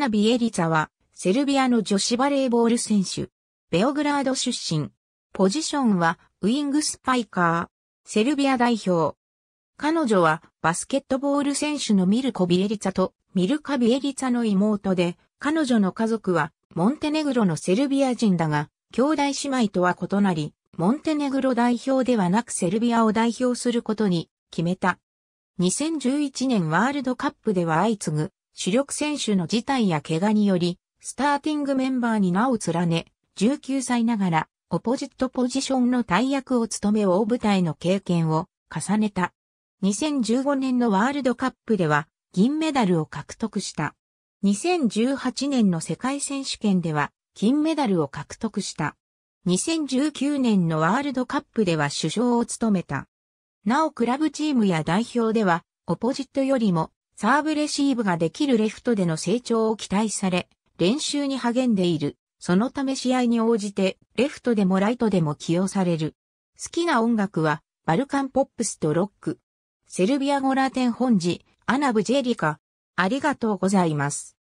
ナ・ビエリツァは、セルビアの女子バレーボール選手。ベオグラード出身。ポジションは、ウィングスパイカー。セルビア代表。彼女は、バスケットボール選手のミルコ・ビエリツァと、ミルカ・ビエリツァの妹で、彼女の家族は、モンテネグロのセルビア人だが、兄弟姉妹とは異なり、モンテネグロ代表ではなくセルビアを代表することに決めた。2011年ワールドカップでは相次ぐ主力選手の事態や怪我により、スターティングメンバーに名を連ね、19歳ながら、オポジットポジションの大役を務め大舞台の経験を重ねた。2015年のワールドカップでは銀メダルを獲得した。2018年の世界選手権では金メダルを獲得した。2019年のワールドカップでは首相を務めた。なおクラブチームや代表ではオポジットよりもサーブレシーブができるレフトでの成長を期待され、練習に励んでいる。そのため試合に応じて、レフトでもライトでも起用される。好きな音楽は、バルカンポップスとロック。セルビア語ラテン本字、アナブジェリカ。ありがとうございます。